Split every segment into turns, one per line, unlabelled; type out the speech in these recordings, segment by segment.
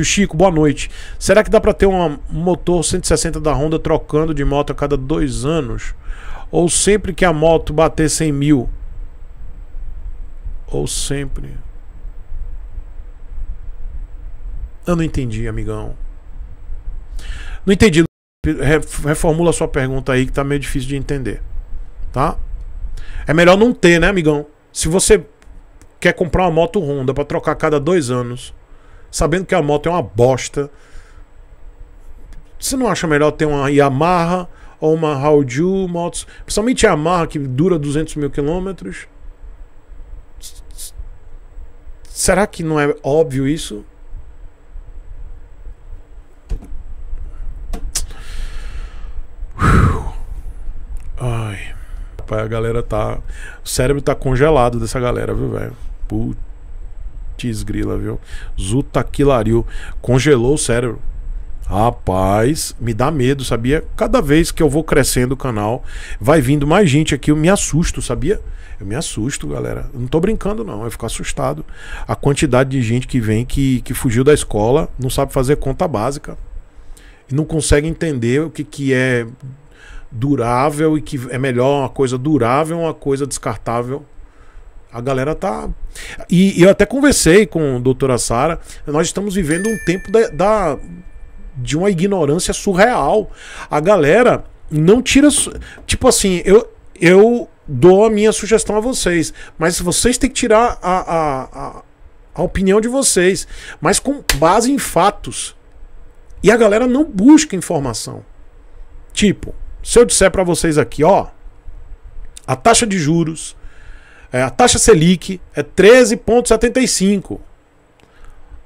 o Chico, boa noite. Será que dá para ter um motor 160 da Honda trocando de moto a cada dois anos? Ou sempre que a moto bater 100 mil? Ou sempre? Eu não entendi, amigão. Não entendi. Reformula sua pergunta aí que tá meio difícil de entender. Tá? É melhor não ter, né, amigão? Se você quer comprar uma moto Honda para trocar a cada dois anos sabendo que a moto é uma bosta. Você não acha melhor ter uma Yamaha ou uma Hauju motos? Principalmente a Yamaha que dura 200 mil quilômetros. Será que não é óbvio isso? Ai. Pai, a galera tá. O cérebro tá congelado dessa galera, viu, velho? Puta. Putz, grila, viu? Zuta que lariu. Congelou o cérebro. Rapaz, me dá medo, sabia? Cada vez que eu vou crescendo o canal, vai vindo mais gente aqui, eu me assusto, sabia? Eu me assusto, galera. Eu não tô brincando, não. Eu fico assustado. A quantidade de gente que vem que, que fugiu da escola, não sabe fazer conta básica. E não consegue entender o que, que é durável e que é melhor uma coisa durável uma coisa descartável. A galera tá. E, e eu até conversei com a doutora Sara. Nós estamos vivendo um tempo da, da, de uma ignorância surreal. A galera não tira. Tipo assim, eu, eu dou a minha sugestão a vocês. Mas vocês têm que tirar a, a, a, a opinião de vocês. Mas com base em fatos. E a galera não busca informação. Tipo, se eu disser para vocês aqui, ó, a taxa de juros é, a taxa Selic é 13,75.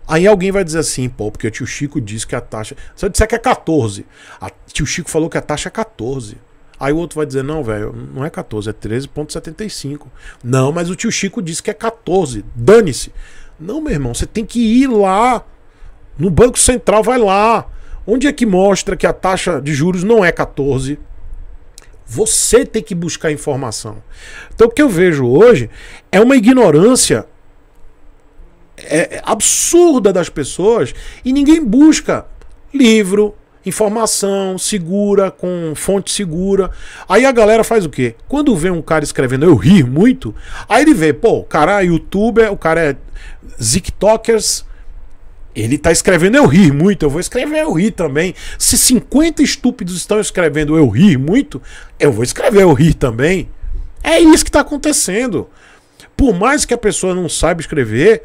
Aí alguém vai dizer assim, pô, porque o tio Chico disse que a taxa. Se eu disser que é 14, a... tio Chico falou que a taxa é 14. Aí o outro vai dizer, não, velho, não é 14, é 13,75. Não, mas o tio Chico disse que é 14. Dane-se. Não, meu irmão, você tem que ir lá. No Banco Central, vai lá. Onde é que mostra que a taxa de juros não é 14? Você tem que buscar informação. Então o que eu vejo hoje é uma ignorância é, é absurda das pessoas e ninguém busca livro, informação segura, com fonte segura. Aí a galera faz o quê? Quando vê um cara escrevendo, eu ri muito, aí ele vê, pô, o cara é youtuber, o cara é ziktokers, ele está escrevendo eu rir muito, eu vou escrever eu rir também. Se 50 estúpidos estão escrevendo eu rir muito, eu vou escrever eu rir também. É isso que está acontecendo. Por mais que a pessoa não saiba escrever,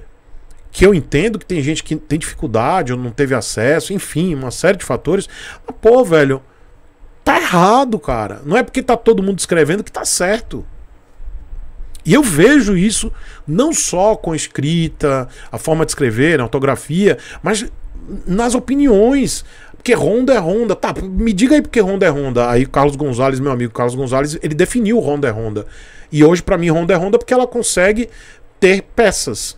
que eu entendo que tem gente que tem dificuldade ou não teve acesso, enfim, uma série de fatores. Mas, pô, velho, tá errado, cara. Não é porque tá todo mundo escrevendo que tá certo. E eu vejo isso não só com a escrita, a forma de escrever, a ortografia, mas nas opiniões. Porque Honda é Honda. Tá, me diga aí porque Honda é Honda. Aí Carlos Gonzalez, meu amigo Carlos Gonzalez, ele definiu Honda é Honda. E hoje, para mim, Honda é Honda porque ela consegue ter peças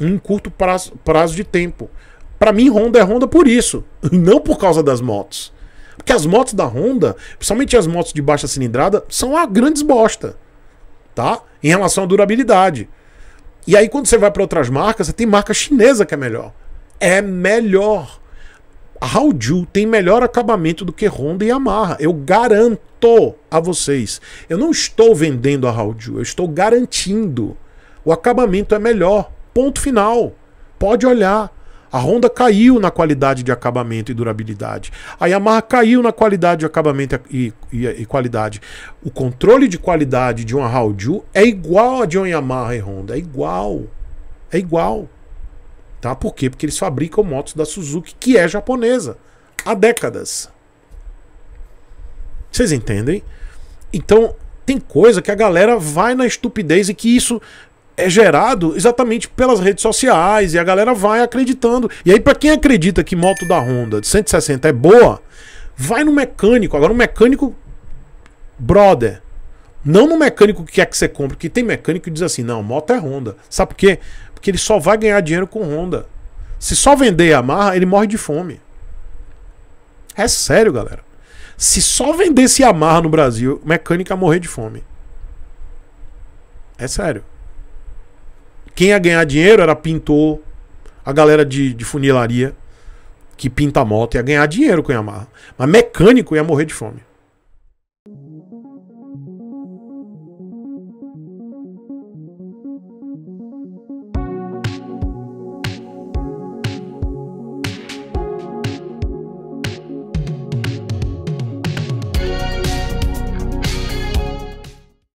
em um curto prazo, prazo de tempo. Para mim, Honda é Honda por isso, não por causa das motos. Porque as motos da Honda, principalmente as motos de baixa cilindrada, são a grande bosta. Tá? em relação à durabilidade. E aí, quando você vai para outras marcas, você tem marca chinesa que é melhor. É melhor. A Haoju tem melhor acabamento do que Honda e Yamaha. Eu garanto a vocês. Eu não estou vendendo a Haoju, eu estou garantindo. O acabamento é melhor. Ponto final. Pode olhar. A Honda caiu na qualidade de acabamento e durabilidade. A Yamaha caiu na qualidade de acabamento e, e, e qualidade. O controle de qualidade de uma Haoju é igual a de uma Yamaha e Honda. É igual. É igual. Tá? Por quê? Porque eles fabricam motos da Suzuki, que é japonesa, há décadas. Vocês entendem? Então, tem coisa que a galera vai na estupidez e que isso é gerado exatamente pelas redes sociais e a galera vai acreditando. E aí, para quem acredita que moto da Honda de 160 é boa, vai no mecânico. Agora, o mecânico, brother. Não no mecânico que quer que você compre, porque tem mecânico que diz assim: não, moto é Honda. Sabe por quê? Porque ele só vai ganhar dinheiro com Honda. Se só vender Yamaha, ele morre de fome. É sério, galera. Se só vendesse Yamaha no Brasil, mecânica morrer de fome. É sério. Quem ia ganhar dinheiro era pintor, a galera de, de funilaria, que pinta moto, ia ganhar dinheiro com Yamaha. Mas mecânico ia morrer de fome.